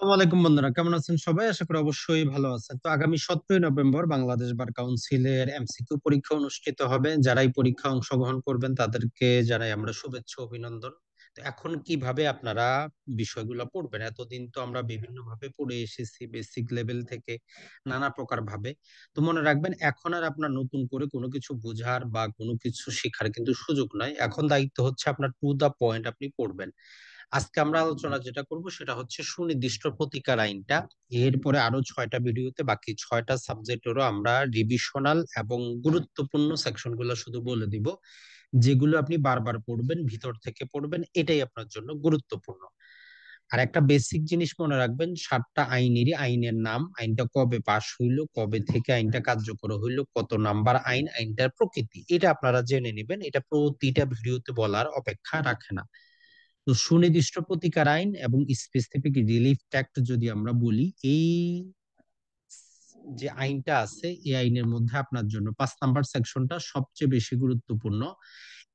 আসসালামু আলাইকুম বন্ধুরা কেমন আছেন সবাই আশা করি অবশ্যই ভালো আছেন তো আগামী সতেরোই নভেম্বর বাংলাদেশ বার কাউন্সিলের এমসিকিউ পরীক্ষা অনুষ্ঠিত হবে যারাই পরীক্ষা অংশগ্রহণ করবেন তাদেরকে জানাই আমরা শুভেচ্ছা অভিনন্দন এখন কিভাবে আপনারা বিষয়গুলো পড়বেন এতদিন তো আমরা বিভিন্ন ভাবে পড়ে এসেছি বেসিক লেভেল থেকে নানা প্রকার ভাবে তো মনে রাখবেন এখন আর আপনার নতুন করে কোনো কিছু বোঝার বা কোনো কিছু শেখার কিন্তু সুযোগ নাই এখন দায়িত্ব হচ্ছে আপনার টু দা পয়েন্ট আপনি পড়বেন আজকে আমরা আলোচনা যেটা করব সেটা হচ্ছে সুনির্দিষ্ট প্রতিকার আইনটা এরপরে আরো ছয়টা ভিডিওতে বাকি ছয়টা সাবজেক্টেরও আমরা রিভিশনাল এবং গুরুত্বপূর্ণ সেকশনগুলো শুধু বলে দিব যেগুলো আপনি বারবার পড়বেন ভিতর থেকে পড়বেন এটাই আপনার জন্য গুরুত্বপূর্ণ আর একটা বেসিক জিনিস মনে রাখবেন সাতটা আইনেরই আইনের নাম আইনটা কবে পাশ হইলো কবে থেকে আইনটা কার্যকর হইলো কত নাম্বার আইন আইনটার প্রকৃতি এটা আপনারা জেনে নেবেন এটা প্রতিটা ভিডিওতে বলার অপেক্ষা রাখে না তো সুনির্দিষ্ট প্রতিকার আইন এবং স্পেসিফিক রিলিফ ট্যাক্ট যদি আমরা বলি এই যে আইনটা আছে এই আইনের মধ্যে আপনার জন্য পাঁচ নাম্বার সেকশনটা সবচেয়ে বেশি গুরুত্বপূর্ণ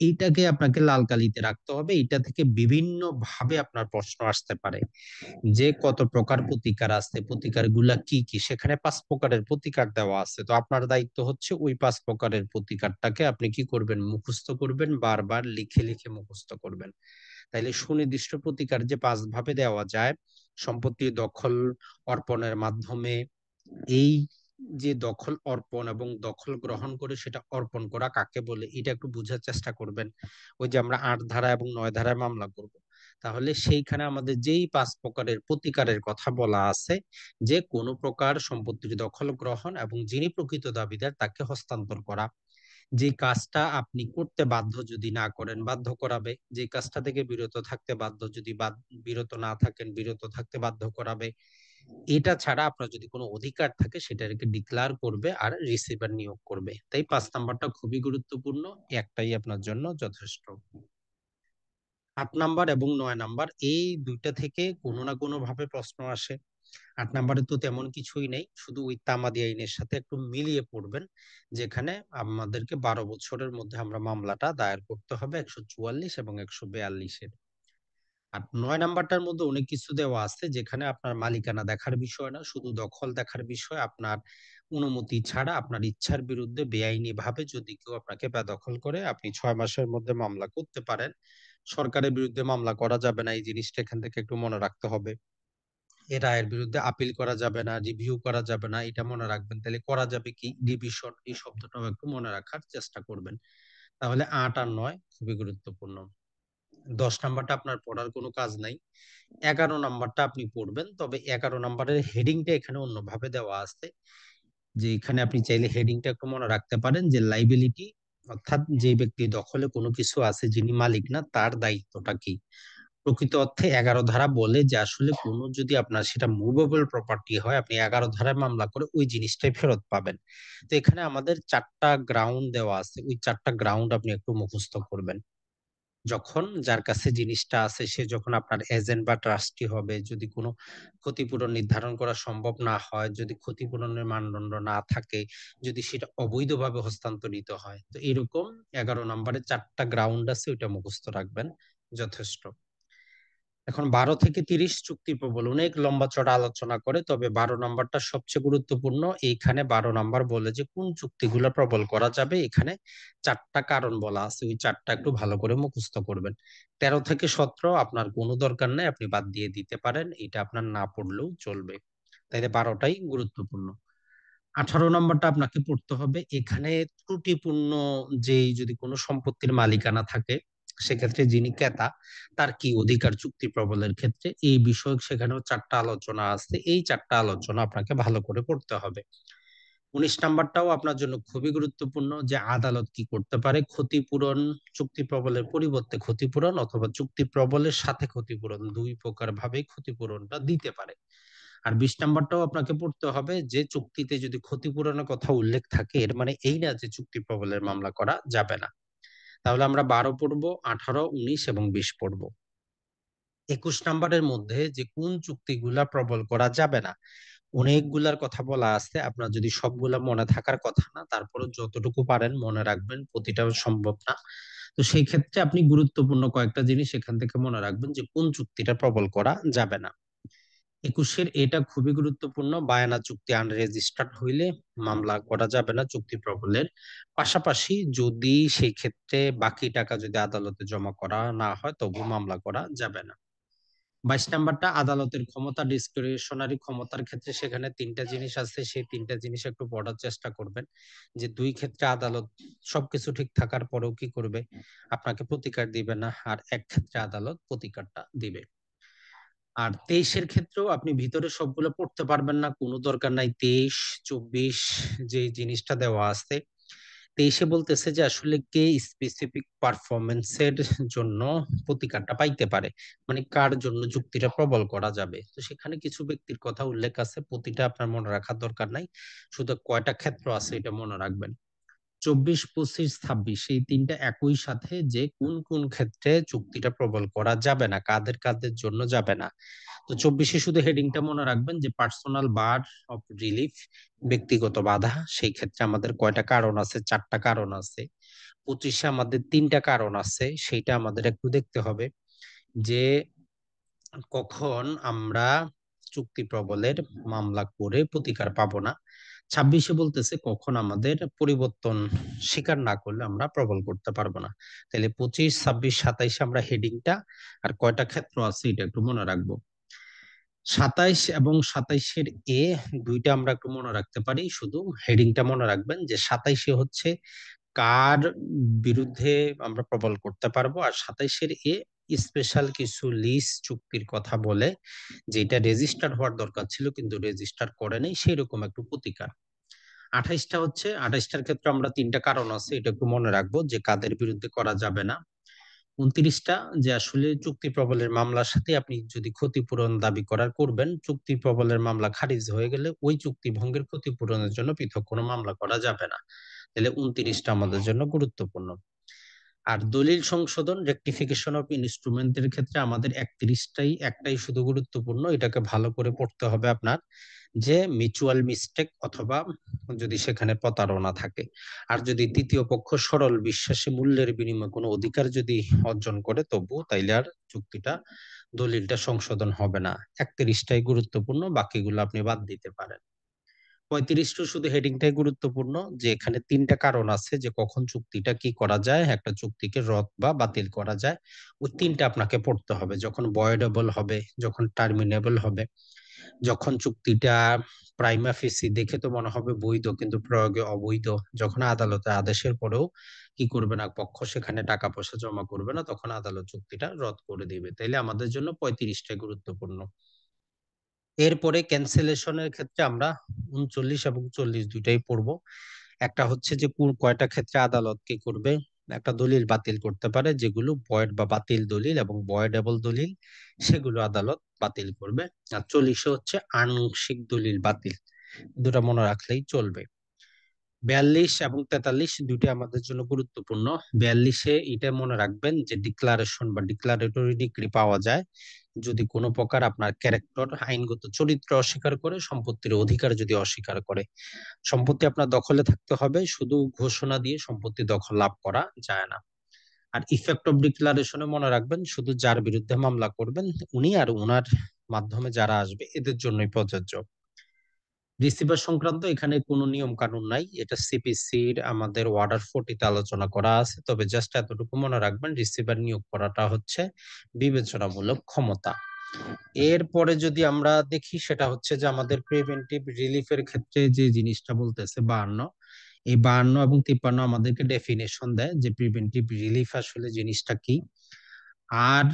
এইটাকে আপনাকে লাল কালিতে রাখতে হবে এটা থেকে বিভিন্ন ভাবে আপনার প্রশ্ন আসতে পারে যে কত প্রকার প্রতিকার আছে প্রতিকার গুলা কি কি সেখানে পাঁচ প্রকারের প্রতিকার দেওয়া আছে তো আপনার দায়িত্ব হচ্ছে ওই পাঁচ প্রকারের প্রতিকারটাকে আপনি কি করবেন মুখস্থ করবেন বারবার লিখে লিখে মুখস্থ করবেন তাইলে সুনির্দিষ্ট প্রতিকার যে পাঁচ ভাবে দেওয়া যায় সম্পত্তি দখল অর্পণের মাধ্যমে এই যে দখল অর্পণ এবং দখল গ্রহণ করে সেটা অর্পণ করা কাকে বলে এটা একটু বোঝার চেষ্টা করবেন ওই যে আমরা আট ধারা এবং নয় ধারায় মামলা করব তাহলে সেইখানে আমাদের যেই পাঁচ প্রকারের প্রতিকারের কথা বলা আছে যে কোনো প্রকার সম্পত্তির দখল গ্রহণ এবং যিনি প্রকৃত দাবিদার তাকে হস্তান্তর করা যে কাজটা আপনি করতে বাধ্য যদি না করেন বাধ্য করাবে যে কাজটা থেকে বিরত থাকতে বাধ্য যদি বিরত না থাকেন বিরত থাকতে বাধ্য করাবে এটা ছাড়া আপনার যদি কোনো অধিকার থাকে সেটাকে ডিক্লার করবে আর রিসিভার নিয়োগ করবে তাই পাঁচ নাম্বারটা খুবই গুরুত্বপূর্ণ একটাই আপনার জন্য যথেষ্ট আট নাম্বার এবং নয় নাম্বার এই দুইটা থেকে কোনো না কোনো ভাবে প্রশ্ন আসে আট নাম্বারে তো তেমন কিছুই নেই শুধু ওই তামাদি আইনের সাথে একটু মিলিয়ে পড়বেন যেখানে আমাদেরকে বারো বছরের মধ্যে আমরা মামলাটা দায়ের করতে হবে একশো চুয়াল্লিশ এবং একশো বেয়াল্লিশের আর নয় নাম্বারটার মধ্যে অনেক কিছু দেওয়া আছে যেখানে আপনার মালিকানা দেখার বিষয় না শুধু দখল দেখার বিষয় আপনার অনুমতি ছাড়া আপনার ইচ্ছার বিরুদ্ধে বেআইনি ভাবে যদি কেউ আপনাকে বেদখল করে আপনি ছয় মাসের মধ্যে মামলা করতে পারেন সরকারের বিরুদ্ধে মামলা করা যাবে না এই জিনিসটা এখান থেকে একটু মনে রাখতে হবে এ রায়ের বিরুদ্ধে আপিল করা যাবে না রিভিউ করা যাবে না এটা মনে রাখবেন তাহলে করা যাবে কি ডিভিশন এই শব্দটাও একটু মনে রাখার চেষ্টা করবেন তাহলে আট আর নয় খুবই গুরুত্বপূর্ণ দশ নাম্বারটা আপনার পড়ার কোনো কাজ নাই এগারো নাম্বারটা আপনি পড়বেন তবে এগারো নাম্বারের হেডিংটা এখানে অন্যভাবে দেওয়া আছে যে এখানে আপনি চাইলে হেডিংটা একটু মনে রাখতে পারেন যে লাইবিলিটি অর্থাৎ যে ব্যক্তি দখলে কোনো কিছু আছে যিনি মালিক না তার দায়িত্বটা কি প্রকৃত অর্থে এগারো ধারা বলে যে আসলে কোনো যদি আপনার সেটা মুভেবল প্রপার্টি হয় আপনি এগারো ধারায় মামলা করে ওই জিনিসটাই ফেরত পাবেন তো এখানে আমাদের চারটা গ্রাউন্ড দেওয়া আছে ওই চারটা গ্রাউন্ড আপনি একটু মুখস্থ করবেন যখন যার কাছে জিনিসটা আছে সে যখন আপনার এজেন্ট বা ট্রাস্টি হবে যদি কোনো ক্ষতিপূরণ নির্ধারণ করা সম্ভব না হয় যদি ক্ষতিপূরণের মানদণ্ড না থাকে যদি সেটা অবৈধভাবে হস্তান্তরিত হয় তো এরকম এগারো নম্বরে চারটা গ্রাউন্ড আছে ওইটা মুখস্থ রাখবেন যথেষ্ট এখন বারো থেকে তিরিশ চুক্তি প্রবল অনেক লম্বা চড়া আলোচনা করে তবে বারো নম্বরটা সবচেয়ে গুরুত্বপূর্ণ এইখানে বারো নম্বর বলে যে কোন চুক্তিগুলো প্রবল করা যাবে এখানে চারটা কারণ বলা আছে ওই চারটা একটু ভালো করে মুখস্থ করবেন তেরো থেকে সতেরো আপনার কোনো দরকার নেই আপনি বাদ দিয়ে দিতে পারেন এটা আপনার না পড়লেও চলবে তাইলে বারোটাই গুরুত্বপূর্ণ আঠারো নম্বরটা আপনাকে পড়তে হবে এখানে ত্রুটিপূর্ণ যে যদি কোনো সম্পত্তির মালিকানা থাকে সেক্ষেত্রে যিনি ক্রেতা তার কি অধিকার চুক্তি প্রবলের ক্ষেত্রে এই বিষয়ে সেখানেও চারটা আলোচনা আছে এই চারটা আলোচনা আপনাকে ভালো করে পড়তে হবে উনিশ নাম্বারটাও আপনার জন্য খুবই গুরুত্বপূর্ণ যে আদালত কি করতে পারে ক্ষতিপূরণ চুক্তি প্রবলের পরিবর্তে ক্ষতিপূরণ অথবা চুক্তি প্রবলের সাথে ক্ষতিপূরণ দুই প্রকার ভাবে ক্ষতিপূরণটা দিতে পারে আর বিশ নাম্বারটাও আপনাকে পড়তে হবে যে চুক্তিতে যদি ক্ষতিপূরণের কথা উল্লেখ থাকে এর মানে এই না যে চুক্তি প্রবলের মামলা করা যাবে না তাহলে আমরা বারো পড়ব আঠারো উনিশ এবং বিশ পড়ব একুশ নাম্বারের মধ্যে যে কোন চুক্তিগুলা প্রবল করা যাবে না অনেকগুলার কথা বলা আছে আপনার যদি সবগুলা মনে থাকার কথা না তারপরে যতটুকু পারেন মনে রাখবেন প্রতিটা সম্ভব না তো সেই ক্ষেত্রে আপনি গুরুত্বপূর্ণ কয়েকটা জিনিস এখান থেকে মনে রাখবেন যে কোন চুক্তিটা প্রবল করা যাবে না একুশের এটা খুবই গুরুত্বপূর্ণ বায়ানা চুক্তি আনরেজিস্টার্ড হইলে মামলা করা যাবে না চুক্তি প্রবলের পাশাপাশি যদি সেই ক্ষেত্রে বাকি টাকা যদি আদালতে জমা করা না হয় তবু মামলা করা যাবে না বাইশ নাম্বারটা আদালতের ক্ষমতা ডিসক্রিপশনারি ক্ষমতার ক্ষেত্রে সেখানে তিনটা জিনিস আছে সেই তিনটা জিনিস একটু পড়ার চেষ্টা করবেন যে দুই ক্ষেত্রে আদালত সবকিছু ঠিক থাকার পরেও কি করবে আপনাকে প্রতিকার দিবে না আর এক ক্ষেত্রে আদালত প্রতিকারটা দিবে আর আচ্ছা, আচ্ছা। তেইশের ক্ষেত্রেও আপনি ভিতরে সবগুলো পড়তে পারবেন না কোনো দরকার নাই তেইশ চব্বিশ যে জিনিসটা দেওয়া আছে তেইশে বলতেছে যে আসলে কে স্পেসিফিক পারফরমেন্সের জন্য প্রতিকারটা পাইতে পারে মানে কার জন্য যুক্তিটা প্রবল করা যাবে তো সেখানে কিছু ব্যক্তির কথা উল্লেখ আছে প্রতিটা আপনার মনে রাখার দরকার নাই শুধু কয়টা ক্ষেত্র আছে এটা মনে রাখবেন চব্বিশ পঁচিশ ছাব্বিশ এই তিনটা একই সাথে যে কোন কোন ক্ষেত্রে চুক্তিটা প্রবল করা যাবে না কাদের কাদের জন্য যাবে না তো চব্বিশে শুধু হেডিংটা মনে রাখবেন যে পার্সোনাল বার অফ রিলিফ ব্যক্তিগত বাধা সেই ক্ষেত্রে আমাদের কয়টা কারণ আছে চারটা কারণ আছে পঁচিশে আমাদের তিনটা কারণ আছে সেইটা আমাদের একটু দেখতে হবে যে কখন আমরা চুক্তি প্রবলের মামলা করে প্রতিকার পাবো না ছাব্বিশে বলতেছে কখন আমাদের পরিবর্তন স্বীকার না করলে আমরা প্রবল করতে পারবো না তাহলে পঁচিশ ছাব্বিশ সাতাইশে আমরা হেডিংটা আর কয়টা ক্ষেত্র আছে এটা একটু মনে রাখবো সাতাইশ এবং সাতাইশের এ দুইটা আমরা একটু মনে রাখতে পারি শুধু হেডিংটা মনে রাখবেন যে সাতাইশে হচ্ছে কার বিরুদ্ধে আমরা প্রবল করতে পারবো আর সাতাইশের এ স্পেশাল কিছু লিস্ট চুক্তির কথা বলে যেটা রেজিস্টার হওয়ার দরকার ছিল কিন্তু রেজিস্টার করে নাই সেই রকম একটু প্রতিকার আঠাইশটা হচ্ছে আঠাইশটার ক্ষেত্রে আমরা তিনটা কারণ আছে এটা একটু মনে রাখবো যে কাদের বিরুদ্ধে করা যাবে না উনত্রিশটা যে আসলে চুক্তি প্রবলের মামলার সাথে আপনি যদি ক্ষতিপূরণ দাবি করার করবেন চুক্তি প্রবলের মামলা খারিজ হয়ে গেলে ওই চুক্তি ভঙ্গের ক্ষতিপূরণের জন্য পৃথক কোনো মামলা করা যাবে না তাহলে উনত্রিশটা আমাদের জন্য গুরুত্বপূর্ণ আর দলিল সংশোধন রেকটিফিকেশন অফ ইনস্ট্রুমেন্টের ক্ষেত্রে আমাদের একত্রিশটাই একটাই শুধু গুরুত্বপূর্ণ এটাকে ভালো করে পড়তে হবে আপনার যে মিউচুয়াল মিস্টেক অথবা যদি সেখানে প্রতারণা থাকে আর যদি তৃতীয় পক্ষ সরল বিশ্বাসী মূল্যের বিনিময়ে কোনো অধিকার যদি অর্জন করে তবু তাইলে আর চুক্তিটা দলিলটা সংশোধন হবে না একত্রিশটাই গুরুত্বপূর্ণ বাকিগুলো আপনি বাদ দিতে পারেন পঁয়ত্রিশটু শুধু হেডিংটাই গুরুত্বপূর্ণ যে এখানে তিনটা কারণ আছে যে কখন চুক্তিটা কি করা যায় একটা চুক্তিকে রদ বা বাতিল করা যায় ওই তিনটা আপনাকে পড়তে হবে যখন বয়েডেবল হবে যখন টার্মিনেবল হবে যখন চুক্তিটা প্রাইমা ফেসি দেখে তো মনে হবে বৈধ কিন্তু প্রয়োগে অবৈধ যখন আদালতে আদেশের পরেও কি করবে না পক্ষ সেখানে টাকা পয়সা জমা করবে না তখন আদালত চুক্তিটা রদ করে দিবে তাইলে আমাদের জন্য পঁয়ত্রিশটাই গুরুত্বপূর্ণ এরপরে ক্যান্সেলেশনের ক্ষেত্রে আমরা উনচল্লিশ এবং চল্লিশ দুইটাই পড়ব একটা হচ্ছে যে কোন কয়টা ক্ষেত্রে আদালত কি করবে একটা দলিল বাতিল করতে পারে যেগুলো বয়েড বা বাতিল দলিল এবং বয়েডেবল দলিল সেগুলো আদালত বাতিল করবে আর চল্লিশে হচ্ছে আংশিক দলিল বাতিল দুটা মনে রাখলেই চলবে বিয়াল্লিশ এবং তেতাল্লিশ দুটি আমাদের জন্য গুরুত্বপূর্ণ বিয়াল্লিশে এটা মনে রাখবেন যে ডিক্লারেশন বা ডিক্লারেটরি ডিগ্রি পাওয়া যায় যদি কোনো প্রকার আপনার ক্যারেক্টর আইনগত চরিত্র অস্বীকার করে সম্পত্তির অধিকার যদি অস্বীকার করে সম্পত্তি আপনার দখলে থাকতে হবে শুধু ঘোষণা দিয়ে সম্পত্তি দখল লাভ করা যায় না আর ইফেক্ট অফ ডিক্লারেশনে মনে রাখবেন শুধু যার বিরুদ্ধে মামলা করবেন উনি আর ওনার মাধ্যমে যারা আসবে এদের জন্যই প্রযোজ্য রিসিভার সংক্রান্ত এখানে কোনো নিয়ম কানুন নাই এটা সিপিসির আমাদের ওয়ার্ডার ফোর্টিতে আলোচনা করা আছে তবে জাস্ট এতটুকু মনে রাখবেন রিসিভার নিয়োগ করাটা হচ্ছে বিবেচনামূলক ক্ষমতা এরপরে যদি আমরা দেখি সেটা হচ্ছে যে আমাদের প্রিভেন্টিভ রিলিফের ক্ষেত্রে যে জিনিসটা বলতেছে বাহান্ন এই বাহান্ন এবং তিপ্পান্ন আমাদেরকে ডেফিনেশন দেয় যে প্রিভেন্টিভ রিলিফ আসলে জিনিসটা কি আর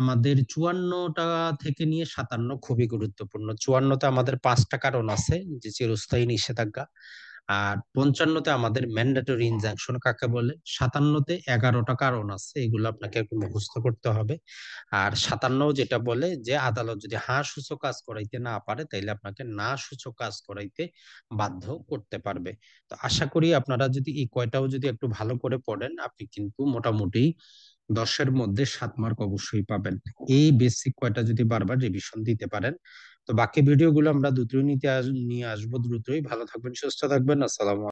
আমাদের চুয়ান্নটা থেকে নিয়ে সাতান্ন খুবই গুরুত্বপূর্ণ চুয়ান্নতে আমাদের পাঁচটা কারণ আছে যে চিরস্থায়ী নিষেধাজ্ঞা আর পঞ্চান্নতে আমাদের ম্যান্ডেটরি ইনজাংশন কাকে বলে সাতান্নতে এগারোটা কারণ আছে এগুলো আপনাকে একটু মুখস্থ করতে হবে আর সাতান্ন যেটা বলে যে আদালত যদি হা সূচক কাজ করাইতে না পারে তাইলে আপনাকে না সূচক কাজ করাইতে বাধ্য করতে পারবে তো আশা করি আপনারা যদি এই কয়টাও যদি একটু ভালো করে পড়েন আপনি কিন্তু মোটামুটি দশের মধ্যে সাত মার্ক অবশ্যই পাবেন এই বেসিক কয়টা যদি বারবার রিভিশন দিতে পারেন তো বাকি ভিডিওগুলো আমরা দ্রুতই নিতে নিয়ে আসবো দ্রুতই ভালো থাকবেন সুস্থ থাকবেন আসসালাম